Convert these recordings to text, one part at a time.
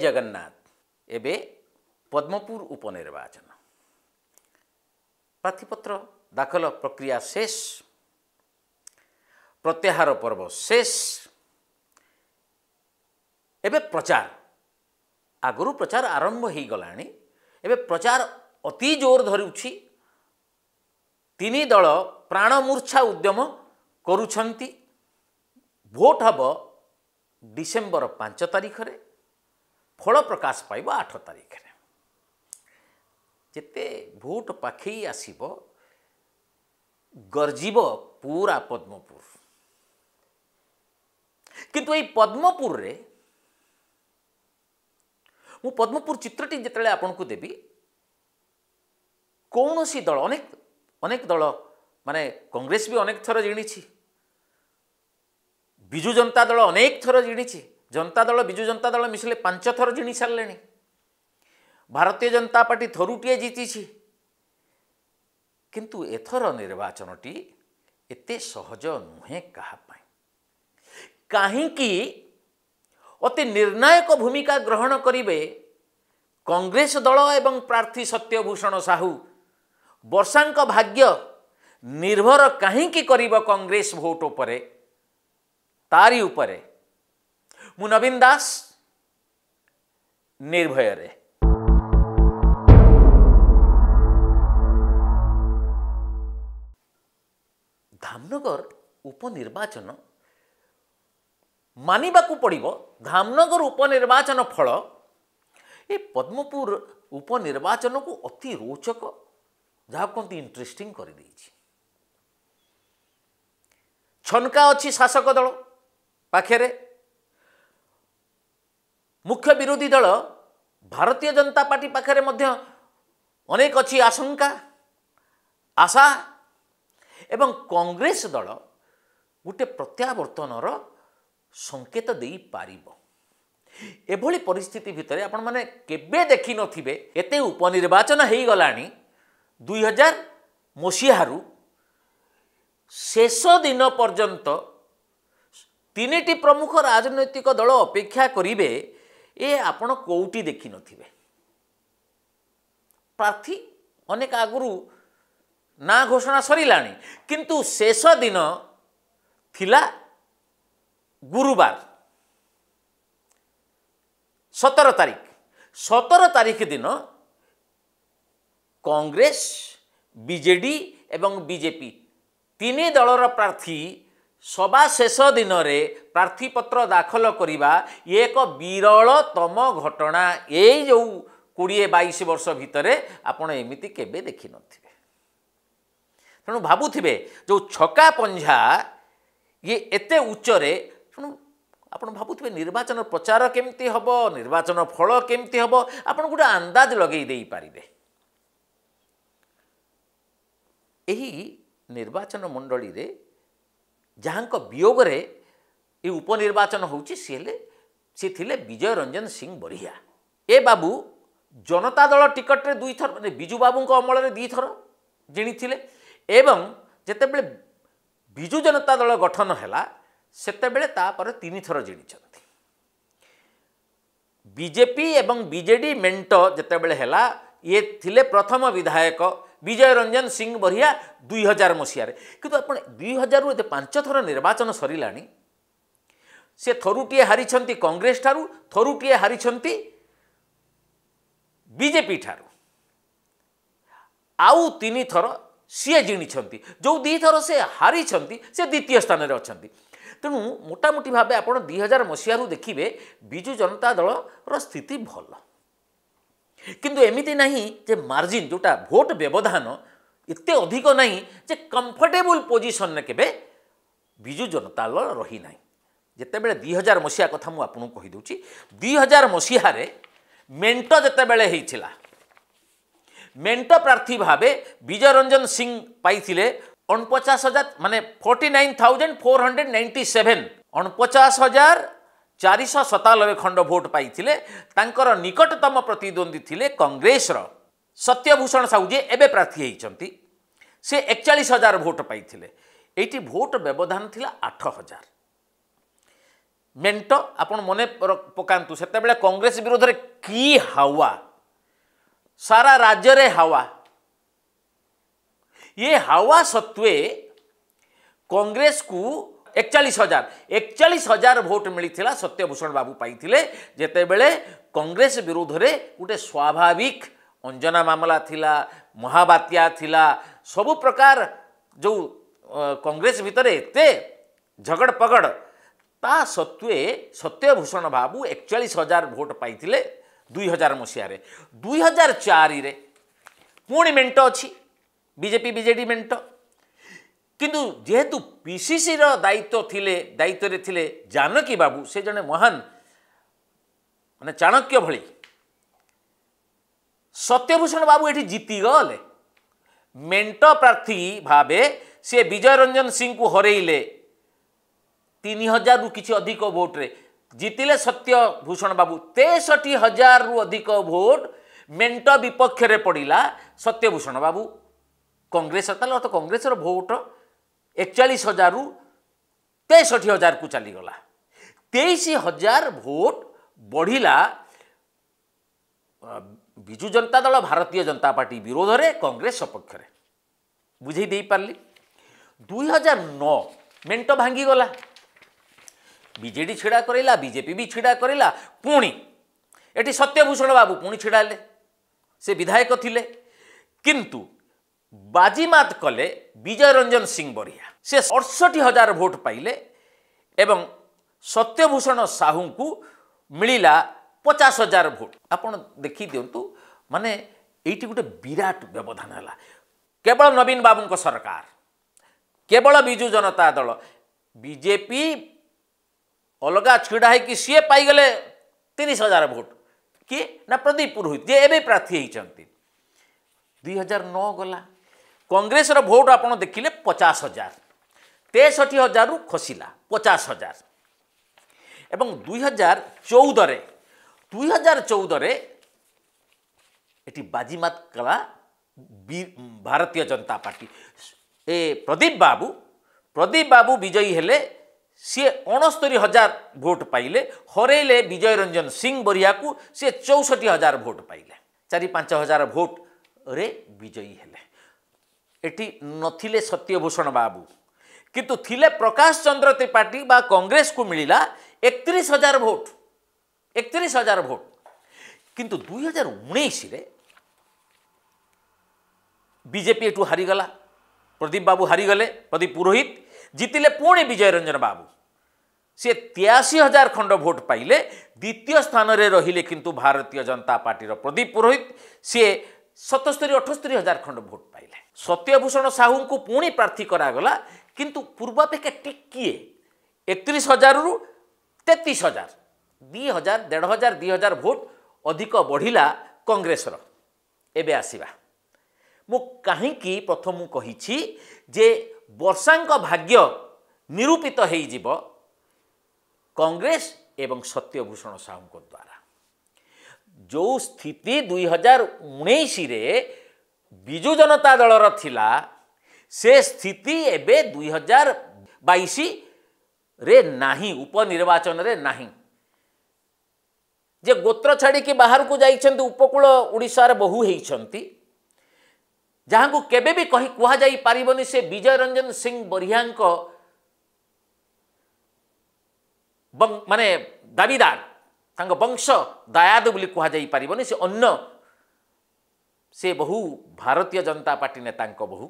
জয় জগন্নাথ এবে পদ্মপুর উপনির্বাচন প্রার্থীপত্র দাখল প্রক্রিয়া শেষ প্রত্যাহার পর্ব শেষ এবে প্রচার আগর প্রচার আরম্ভ হয়ে গলা এবে প্রচার অতি জোর ধরুছি তিন দল প্রাণমূর্ছা উদ্যম করুছন্তি ভোট হব ডিসেম্বর পাঁচ তারিখরে ଫଳ ପ୍ରକାଶ ପାଇବ ଆଠ ତାରିଖରେ ଯେତେ ଭୋଟ ପାଖେଇ ଆସିବ ଗର୍ଜିବ ପୁରା ପଦ୍ମପୁର କିନ୍ତୁ ଏଇ ପଦ୍ମପୁରରେ ମୁଁ ପଦ୍ମପୁର ଚିତ୍ରଟି ଯେତେବେଳେ ଆପଣଙ୍କୁ ଦେବି କୌଣସି ଦଳ ଅନେକ ଅନେକ ଦଳ ମାନେ କଂଗ୍ରେସ ବି ଅନେକ ଥର ଜିଣିଛି ବିଜୁ ଜନତା ଦଳ ଅନେକ ଥର ଜିଣିଛି ଜନତା ଦଳ ବିଜୁ ଜନତା ଦଳ ମିଶିଲେ ପାଞ୍ଚ ଥର ଜିଣି ସାରିଲେଣି ଭାରତୀୟ ଜନତା ପାର୍ଟି ଥରୁଟିଏ ଜିତିଛି କିନ୍ତୁ ଏଥର ନିର୍ବାଚନଟି ଏତେ ସହଜ ନୁହେଁ କାହା ପାଇଁ କାହିଁକି ଅତି ନିର୍ଣ୍ଣାୟକ ଭୂମିକା ଗ୍ରହଣ କରିବେ କଂଗ୍ରେସ ଦଳ ଏବଂ ପ୍ରାର୍ଥୀ ସତ୍ୟଭୂଷଣ ସାହୁ ବର୍ଷାଙ୍କ ଭାଗ୍ୟ ନିର୍ଭର କାହିଁକି କରିବ କଂଗ୍ରେସ ଭୋଟ ଉପରେ ତାରି ଉପରେ ମୁଁ ନବୀନ ଦାସ ନିର୍ଭୟରେ ଧାମନଗର ଉପନିର୍ବାଚନ ମାନିବାକୁ ପଡ଼ିବ ଧାମନଗର ଉପନିର୍ବାଚନ ଫଳ ଏ ପଦ୍ମପୁର ଉପନିର୍ବାଚନକୁ ଅତି ରୋଚକ ଯାହା କୁହନ୍ତି ଇଣ୍ଟରେଷ୍ଟିଂ କରିଦେଇଛି ଛନକା ଅଛି ଶାସକ ଦଳ ପାଖରେ ମୁଖ୍ୟ ବିରୋଧୀ ଦଳ ଭାରତୀୟ ଜନତା ପାର୍ଟି ପାଖରେ ମଧ୍ୟ ଅନେକ ଅଛି ଆଶଙ୍କା ଆଶା ଏବଂ କଂଗ୍ରେସ ଦଳ ଗୋଟିଏ ପ୍ରତ୍ୟାବର୍ତ୍ତନର ସଙ୍କେତ ଦେଇପାରିବ ଏଭଳି ପରିସ୍ଥିତି ଭିତରେ ଆପଣମାନେ କେବେ ଦେଖିନଥିବେ ଏତେ ଉପନିର୍ବାଚନ ହୋଇଗଲାଣି ଦୁଇ ହଜାର ମସିହାରୁ ଶେଷ ଦିନ ପର୍ଯ୍ୟନ୍ତ ତିନିଟି ପ୍ରମୁଖ ରାଜନୈତିକ ଦଳ ଅପେକ୍ଷା କରିବେ ଏ ଆପଣ କେଉଁଠି ଦେଖିନଥିବେ ପ୍ରାର୍ଥୀ ଅନେକ ଆଗରୁ ନାଁ ଘୋଷଣା ସରିଲାଣି କିନ୍ତୁ ଶେଷ ଦିନ ଥିଲା ଗୁରୁବାର ସତର ତାରିଖ ସତର ତାରିଖ ଦିନ କଂଗ୍ରେସ ବିଜେଡ଼ି ଏବଂ ବିଜେପି ତିନି ଦଳର ପ୍ରାର୍ଥୀ ସଭା ଶେଷ ଦିନରେ ପ୍ରାର୍ଥୀପତ୍ର ଦାଖଲ କରିବା ଇଏ ଏକ ବିରଳତମ ଘଟଣା ଏଇ ଯେଉଁ କୋଡ଼ିଏ ବାଇଶ ବର୍ଷ ଭିତରେ ଆପଣ ଏମିତି କେବେ ଦେଖିନଥିବେ ତେଣୁ ଭାବୁଥିବେ ଯେଉଁ ଛକା ପଞ୍ଝା ଇଏ ଏତେ ଉଚ୍ଚରେ ତେଣୁ ଆପଣ ଭାବୁଥିବେ ନିର୍ବାଚନ ପ୍ରଚାର କେମିତି ହେବ ନିର୍ବାଚନ ଫଳ କେମିତି ହେବ ଆପଣ ଗୋଟେ ଆନ୍ଦାଜ ଲଗାଇ ଦେଇପାରିବେ ଏହି ନିର୍ବାଚନ ମଣ୍ଡଳୀରେ ଯାହାଙ୍କ ବିୟୋଗରେ ଏ ଉପନିର୍ବାଚନ ହେଉଛି ସିଏ ହେଲେ ସେ ଥିଲେ ବିଜୟ ରଞ୍ଜନ ସିଂ ବରିହା ଏ ବାବୁ ଜନତା ଦଳ ଟିକଟରେ ଦୁଇଥର ମାନେ ବିଜୁ ବାବୁଙ୍କ ଅମଳରେ ଦୁଇଥର ଜିଣିଥିଲେ ଏବଂ ଯେତେବେଳେ ବିଜୁ ଜନତା ଦଳ ଗଠନ ହେଲା ସେତେବେଳେ ତାପରେ ତିନିଥର ଜିଣିଛନ୍ତି ବିଜେପି ଏବଂ ବିଜେଡ଼ି ମେଣ୍ଟ ଯେତେବେଳେ ହେଲା ଇଏ ଥିଲେ ପ୍ରଥମ ବିଧାୟକ ବିଜୟ ରଞ୍ଜନ ସିଂ ବରିହା ଦୁଇ ହଜାର ମସିହାରେ କିନ୍ତୁ ଆପଣ ଦୁଇ ହଜାରରୁ ଏତେ ପାଞ୍ଚ ଥର ନିର୍ବାଚନ ସରିଲାଣି ସେ ଥରୁଟିଏ ହାରିଛନ୍ତି କଂଗ୍ରେସ ଠାରୁ ଥରୁଟିଏ ହାରିଛନ୍ତି ବିଜେପି ଠାରୁ ଆଉ ତିନି ଥର ସିଏ ଜିଣିଛନ୍ତି ଯେଉଁ ଦୁଇ ଥର ସେ ହାରିଛନ୍ତି ସେ ଦ୍ୱିତୀୟ ସ୍ଥାନରେ ଅଛନ୍ତି ତେଣୁ ମୋଟାମୋଟି ଭାବେ ଆପଣ ଦୁଇ ହଜାର ମସିହାରୁ ଦେଖିବେ ବିଜୁ ଜନତା ଦଳର ସ୍ଥିତି ଭଲ କିନ୍ତୁ ଏମିତି ନାହିଁ ଯେ ମାର୍ଜିନ୍ ଯେଉଁଟା ଭୋଟ୍ ବ୍ୟବଧାନ ଏତେ ଅଧିକ ନାହିଁ ଯେ କମ୍ଫର୍ଟେବୁଲ୍ ପୋଜିସନ୍ରେ କେବେ ବିଜୁ ଜନତା ଦଳ ରହିନାହିଁ ଯେତେବେଳେ ଦୁଇ ହଜାର ମସିହା କଥା ମୁଁ ଆପଣଙ୍କୁ କହିଦେଉଛି ଦୁଇ ହଜାର ମସିହାରେ ମେଣ୍ଟ ଯେତେବେଳେ ହେଇଥିଲା ମେଣ୍ଟ ପ୍ରାର୍ଥୀ ଭାବେ ବିଜୟରଞ୍ଜନ ସିଂ ପାଇଥିଲେ ଅଣପଚାଶ ହଜାର ମାନେ forty nine thousand four hundred ninety seven ଅଣପଚାଶ ହଜାର ଚାରିଶହ ସତାନବେ ଖଣ୍ଡ ଭୋଟ୍ ପାଇଥିଲେ ତାଙ୍କର ନିକଟତମ ପ୍ରତିଦ୍ୱନ୍ଦ୍ୱୀ ଥିଲେ କଂଗ୍ରେସର ସତ୍ୟଭୂଷଣ ସାହୁ ଯିଏ ଏବେ ପ୍ରାର୍ଥୀ ହୋଇଛନ୍ତି ସେ ଏକଚାଳିଶ ହଜାର ଭୋଟ୍ ପାଇଥିଲେ ଏଇଠି ଭୋଟ୍ ବ୍ୟବଧାନ ଥିଲା ଆଠ ହଜାର ମେଣ୍ଟ ଆପଣ ମନେ ପକାନ୍ତୁ ସେତେବେଳେ କଂଗ୍ରେସ ବିରୋଧରେ କି ହାୱା ସାରା ରାଜ୍ୟରେ ହାୱା ଇଏ ହାୱା ସତ୍ତ୍ୱେ କଂଗ୍ରେସକୁ एकचाश हजार एक एकचाई हजार भोट मिलता सत्यभूषण बाबू पाई जितेबले कंग्रेस विरोध में गोटे स्वाभाविक अंजना मामला थिला महावात्या थिला सब प्रकार जो कांग्रेस भितर एत झगड़ पगड़ ता सत्वे सत्यभूषण बाबू एकचाश हजार भोट पाई दुई हजार मसीह दुई हजार चार पुणी मेट अच्छी बीजेपी बीजेडी मेंटो কিন্তু যেহেতু পিসিসির দায়িত্ব লে দায়িত্বরে লে জানকী বাবু সে জন মহান মানে চাণক্য ভি সত্যভূষণ বাবু এটি জিতিগলে মেন্ট প্রার্থী ভাবে সে বিজয় রঞ্জন সিংকু হরাইলে তিন হাজারু কিছু অধিক ভোটরে জিতিলে সত্যভূষণ বাবু তেষট্টি হাজার রু অধিক ভোট মেন্ট বিপক্ষে পড়া সত্যভূষণ বাবু কংগ্রেস তাহলে অত কংগ্রেসের ভোট একচাশ হাজার তেষঠি হাজার কু চালগলা তেইশ হাজার ভোট বড়া বিজু জনতা দল ভারতীয় জনতা পার্টি বিরোধে কংগ্রেস সপক্ষে বুঝাই দিয়ে পারি দুই হাজার ন মেট ভাঙ্গিগলা বিজেডি ছিড়া করাইলা বিজেপি বি ছিড়া করাইলা পুঁ এটি সত্যভূষণ বাবু পুঁ ছিড়া হলে সে বিধায়ক লে কিন্তু বাজিমাত কলে বিজয় রঞ্জন সিং বরিয়া সে অড়ষটি হাজার ভোট পাইলে এবং সত্যভূষণ সাহুকু মিলিলা পচাশ হাজার ভোট আপনার দেখি দিও মানে এইটি গোটে বিরাট ব্যবধান হল কেবল নবীন বাবু সরকার কেবল বিজু জনতা দল বিজেপি অলগা ছিড়া হয়ে সি পাইগলে তিরিশ হাজার ভোট কি না প্রদীপ পুরোহিত যে এবে প্রার্থী হয়েছেন দুই হাজার ন গলা କଂଗ୍ରେସର ଭୋଟ୍ ଆପଣ ଦେଖିଲେ ପଚାଶ ହଜାର ତେଷଠି ହଜାରରୁ ଖସିଲା ପଚାଶ ହଜାର ଏବଂ ଦୁଇ ହଜାର ଚଉଦରେ ଦୁଇ ହଜାର ଚଉଦରେ ଏଠି ବାଜିମାତ କଲା ଭାରତୀୟ ଜନତା ପାର୍ଟି ଏ ପ୍ରଦୀପ ବାବୁ ପ୍ରଦୀପ ବାବୁ ବିଜୟୀ ହେଲେ ସିଏ ଅଣସ୍ତରୀ ହଜାର ଭୋଟ୍ ପାଇଲେ ହରେଇଲେ ବିଜୟ ରଞ୍ଜନ ସିଂ ବରିଆକୁ ସିଏ ଚଉଷଠି ହଜାର ଭୋଟ୍ ପାଇଲେ ଚାରି ପାଞ୍ଚ ହଜାର ଭୋଟ୍ରେ ବିଜୟୀ ହେଲେ ଏଠି ନଥିଲେ ସତ୍ୟଭୂଷଣ ବାବୁ କିନ୍ତୁ ଥିଲେ ପ୍ରକାଶ ଚନ୍ଦ୍ର ତ୍ରିପାଠୀ ବା କଂଗ୍ରେସକୁ ମିଳିଲା ଏକତିରିଶ ହଜାର ଭୋଟ ଏକତିରିଶ ହଜାର ଭୋଟ କିନ୍ତୁ ଦୁଇ ହଜାର ଉଣେଇଶରେ ବିଜେପି ଏଠୁ ହାରିଗଲା ପ୍ରଦୀପ ବାବୁ ହାରିଗଲେ ପ୍ରଦୀପ ପୁରୋହିତ ଜିତିଲେ ପୁଣି ବିଜୟ ରଞ୍ଜନ ବାବୁ ସେ ତେୟାଅଶୀ ହଜାର ଖଣ୍ଡ ଭୋଟ ପାଇଲେ ଦ୍ୱିତୀୟ ସ୍ଥାନରେ ରହିଲେ କିନ୍ତୁ ଭାରତୀୟ ଜନତା ପାର୍ଟିର ପ୍ରଦୀପ ପୁରୋହିତ ସିଏ ସତସ୍ତରୀ ଅଠସ୍ତରୀ ହଜାର ଖଣ୍ଡ ଭୋଟ ପାଇଲେ ସତ୍ୟଭୂଷଣ ସାହୁଙ୍କୁ ପୁଣି ପ୍ରାର୍ଥୀ କରାଗଲା କିନ୍ତୁ ପୂର୍ବାପେକ୍ଷା ଟିକିଏ ଏକତିରିଶ ହଜାରରୁ ତେତିଶ ହଜାର ଦୁଇ ହଜାର ଦେଢ଼ ହଜାର ଦୁଇ ହଜାର ଭୋଟ ଅଧିକ ବଢ଼ିଲା କଂଗ୍ରେସର ଏବେ ଆସିବା ମୁଁ କାହିଁକି ପ୍ରଥମ ମୁଁ କହିଛି ଯେ ବର୍ଷାଙ୍କ ଭାଗ୍ୟ ନିରୂପିତ ହୋଇଯିବ କଂଗ୍ରେସ ଏବଂ ସତ୍ୟଭୂଷଣ ସାହୁଙ୍କ ଦ୍ୱାରା ଯେଉଁ ସ୍ଥିତି ଦୁଇ ହଜାର ଉଣେଇଶରେ विजु जनता दल रहा से स्थिति एवं दुई हजार बैश रे नाही उपनिर्वाचन रे जे गोत्र छाड़ी बाहर को जाइंट उपकूल ओडार बहु जहाँ को केबे भी कही कहा जाई पारी से विजय रंजन सिंह बरिया माने दावीदार वंश दयाद बोली कह जाई पारे से अन्न ସେ ବହୁ ଭାରତୀୟ ଜନତା ପାର୍ଟି ନେତାଙ୍କ ବହୁ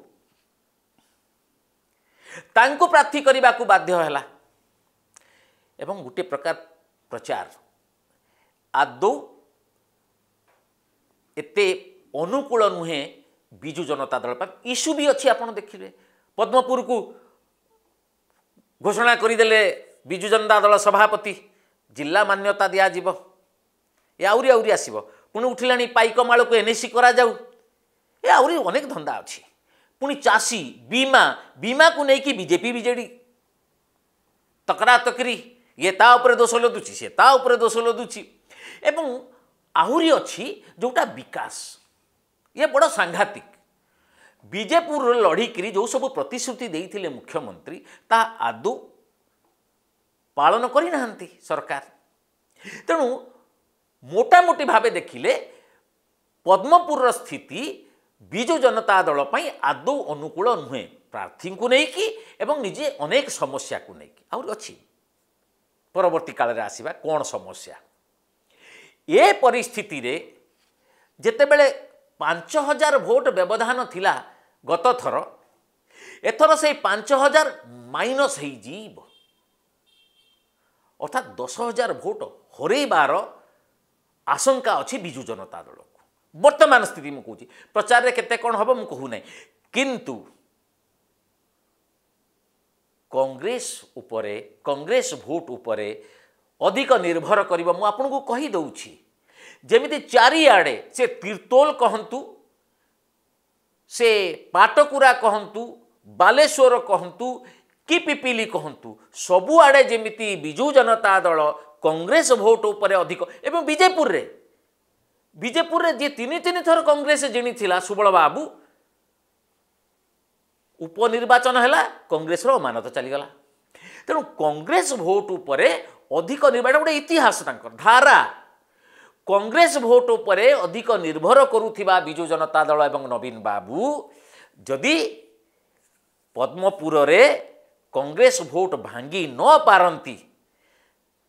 ତାଙ୍କୁ ପ୍ରାର୍ଥୀ କରିବାକୁ ବାଧ୍ୟ ହେଲା ଏବଂ ଗୋଟିଏ ପ୍ରକାର ପ୍ରଚାର ଆଦୌ ଏତେ ଅନୁକୂଳ ନୁହେଁ ବିଜୁ ଜନତା ଦଳ ପାଇଁ ଇସ୍ୟୁ ବି ଅଛି ଆପଣ ଦେଖିବେ ପଦ୍ମପୁରକୁ ଘୋଷଣା କରିଦେଲେ ବିଜୁ ଜନତା ଦଳ ସଭାପତି ଜିଲ୍ଲା ମାନ୍ୟତା ଦିଆଯିବ ଏ ଆହୁରି ଆହୁରି ଆସିବ ପୁଣି ଉଠିଲାଣି ପାଇକ ମାଳକୁ ଏନ୍ଏସି କରାଯାଉ ଏ ଆହୁରି ଅନେକ ଧନ୍ଦା ଅଛି ପୁଣି ଚାଷୀ ବୀମା ବୀମାକୁ ନେଇକି ବିଜେପି ବିଜେଡ଼ି ତକରା ତକରି ଇଏ ତା ଉପରେ ଦୋଷ ଲଦୁଛି ସିଏ ତା ଉପରେ ଦୋଷ ଲଦୁଛି ଏବଂ ଆହୁରି ଅଛି ଯେଉଁଟା ବିକାଶ ଇଏ ବଡ଼ ସାଂଘାତିକ ବିଜେପୁରରେ ଲଢ଼ିକିରି ଯେଉଁ ସବୁ ପ୍ରତିଶ୍ରୁତି ଦେଇଥିଲେ ମୁଖ୍ୟମନ୍ତ୍ରୀ ତାହା ଆଦୌ ପାଳନ କରିନାହାନ୍ତି ସରକାର ତେଣୁ মোটামুটি ভাবে দেখিলে পদ্মপুর স্থিতি বিজু জনতা দল পাই আদৌ অনুকূল নুহে প্রার্থীঙ্কু নেইকি এবং নিজে অনেক সমস্যাকু নেইকি আহুরি অছি পরবর্তী কালে আসিবা কোন সমস্যা এ পরিস্থিতিরে যেতেবেলে পাঁচ হাজার ভোট ব্যবধান লা গত থর এথর সেই পাঁচ হাজার মাইনস হয়ে যাব অর্থাৎ দশ হাজার ভোট হরাইবার ଆଶଙ୍କା ଅଛି ବିଜୁ ଜନତା ଦଳକୁ ବର୍ତ୍ତମାନ ସ୍ଥିତି ମୁଁ କହୁଛି ପ୍ରଚାରରେ କେତେ କ'ଣ ହେବ ମୁଁ କହୁନାହିଁ କିନ୍ତୁ କଂଗ୍ରେସ ଉପରେ କଂଗ୍ରେସ ଭୋଟ ଉପରେ ଅଧିକ ନିର୍ଭର କରିବ ମୁଁ ଆପଣଙ୍କୁ କହିଦେଉଛି ଯେମିତି ଚାରିଆଡ଼େ ସେ ତିର୍ତ୍ତୋଲ କହନ୍ତୁ ସେ ପାଟକୁରା କହନ୍ତୁ ବାଲେଶ୍ୱର କହନ୍ତୁ କି ପିପିଲି କହନ୍ତୁ ସବୁଆଡ଼େ ଯେମିତି ବିଜୁ ଜନତା ଦଳ କଂଗ୍ରେସ ଭୋଟ ଉପରେ ଅଧିକ ଏବଂ ବିଜେପୁରରେ ବିଜେପୁରରେ ଯିଏ ତିନି ତିନି ଥର କଂଗ୍ରେସ ଜିଣିଥିଲା ସୁବଳ ବାବୁ ଉପନିର୍ବାଚନ ହେଲା କଂଗ୍ରେସର ଅମାନତ ଚାଲିଗଲା ତେଣୁ କଂଗ୍ରେସ ଭୋଟ ଉପରେ ଅଧିକ ନିର୍ବାଚନ ଗୋଟେ ଇତିହାସ ତାଙ୍କର ଧାରା କଂଗ୍ରେସ ଭୋଟ ଉପରେ ଅଧିକ ନିର୍ଭର କରୁଥିବା ବିଜୁ ଜନତା ଦଳ ଏବଂ ନବୀନ ବାବୁ ଯଦି ପଦ୍ମପୁରରେ କଂଗ୍ରେସ ଭୋଟ ଭାଙ୍ଗି ନ ପାରନ୍ତି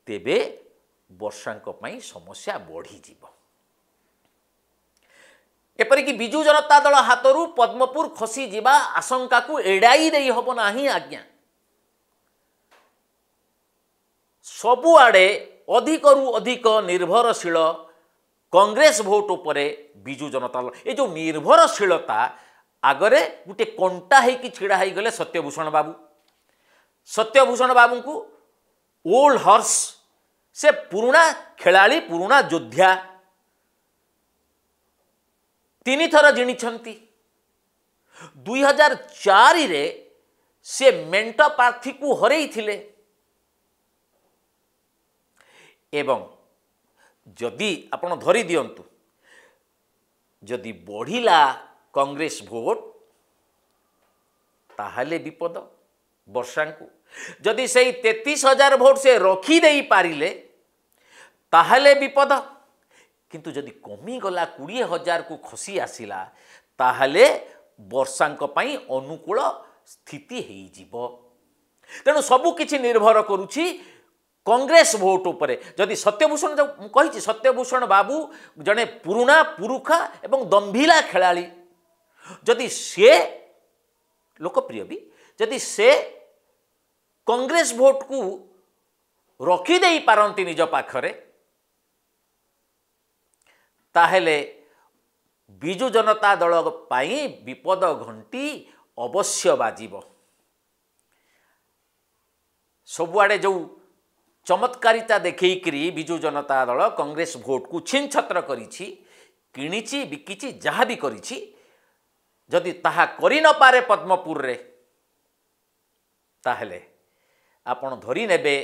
ତେବେ ବର୍ଷାଙ୍କ ପାଇଁ ସମସ୍ୟା ବଢ଼ିଯିବ ଏପରିକି ବିଜୁ ଜନତା ଦଳ ହାତରୁ ପଦ୍ମପୁର ଖସିଯିବା ଆଶଙ୍କାକୁ ଏଡ଼ାଇ ଦେଇହେବ ନାହିଁ ଆଜ୍ଞା ସବୁଆଡ଼େ ଅଧିକରୁ ଅଧିକ ନିର୍ଭରଶୀଳ କଂଗ୍ରେସ ଭୋଟ ଉପରେ ବିଜୁ ଜନତା ଦଳ ଏ ଯେଉଁ ନିର୍ଭରଶୀଳତା ଆଗରେ ଗୋଟିଏ କଣ୍ଟା ହେଇକି ଛିଡ଼ା ହେଇଗଲେ ସତ୍ୟଭୂଷଣ ବାବୁ ସତ୍ୟଭୂଷଣ ବାବୁଙ୍କୁ ଓଲ୍ଡ ହର୍ସ ସେ ପୁରୁଣା ଖେଳାଳି ପୁରୁଣା ଯୋଦ୍ଧା ତିନିଥର ଜିଣିଛନ୍ତି ଦୁଇହଜାର ଚାରିରେ ସେ ମେଣ୍ଟ ପ୍ରାର୍ଥୀକୁ ହରେଇଥିଲେ ଏବଂ ଯଦି ଆପଣ ଧରିଦିଅନ୍ତୁ ଯଦି ବଢ଼ିଲା କଂଗ୍ରେସ ଭୋଟ ତାହେଲେ ବିପଦ ବର୍ଷାଙ୍କୁ ଯଦି ସେଇ ତେତିଶ ହଜାର ଭୋଟ ସେ ରଖିଦେଇପାରିଲେ ତାହେଲେ ବିପଦ କିନ୍ତୁ ଯଦି କମିଗଲା କୋଡ଼ିଏ ହଜାରକୁ ଖସି ଆସିଲା ତାହେଲେ ବର୍ଷାଙ୍କ ପାଇଁ ଅନୁକୂଳ ସ୍ଥିତି ହୋଇଯିବ ତେଣୁ ସବୁକିଛି ନିର୍ଭର କରୁଛି କଂଗ୍ରେସ ଭୋଟ ଉପରେ ଯଦି ସତ୍ୟଭୂଷଣ ମୁଁ କହିଛି ସତ୍ୟଭୂଷଣ ବାବୁ ଜଣେ ପୁରୁଣା ପୁରୁଖା ଏବଂ ଦମ୍ଭିଲା ଖେଳାଳି ଯଦି ସେ ଲୋକପ୍ରିୟ ବି ଯଦି ସେ କଂଗ୍ରେସ ଭୋଟ୍କୁ ରଖିଦେଇପାରନ୍ତି ନିଜ ପାଖରେ ତାହେଲେ ବିଜୁ ଜନତା ଦଳ ପାଇଁ ବିପଦ ଘଣ୍ଟି ଅବଶ୍ୟ ବାଜିବ ସବୁଆଡ଼େ ଯେଉଁ ଚମତ୍କାରିତା ଦେଖେଇକିରି ବିଜୁ ଜନତା ଦଳ କଂଗ୍ରେସ ଭୋଟ୍କୁ ଛିନ୍ଛତ୍ର କରିଛି କିଣିଛି ବିକିଛି ଯାହା ବି କରିଛି ଯଦି ତାହା କରିନପାରେ ପଦ୍ମପୁରରେ ତାହେଲେ ଆପଣ ଧରି ନେବେ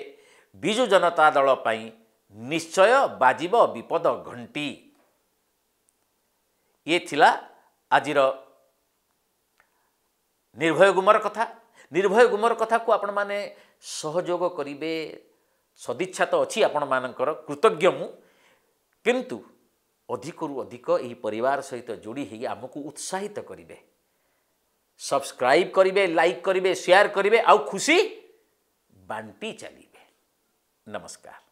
ବିଜୁ ଜନତା ଦଳ ପାଇଁ ନିଶ୍ଚୟ ବାଜିବ ବିପଦ ଘଣ୍ଟି ଇଏ ଥିଲା ଆଜିର ନିର୍ଭୟ ଗୁମର କଥା ନିର୍ଭୟ ଗୁମର କଥାକୁ ଆପଣମାନେ ସହଯୋଗ କରିବେ ସଦିଚ୍ଛା ତ ଅଛି ଆପଣମାନଙ୍କର କୃତଜ୍ଞ ମୁଁ କିନ୍ତୁ ଅଧିକରୁ ଅଧିକ ଏହି ପରିବାର ସହିତ ଯୋଡ଼ି ହୋଇ ଆମକୁ ଉତ୍ସାହିତ କରିବେ ସବସ୍କ୍ରାଇବ୍ କରିବେ ଲାଇକ୍ କରିବେ ସେୟାର୍ କରିବେ ଆଉ ଖୁସି बांटी चली गई नमस्कार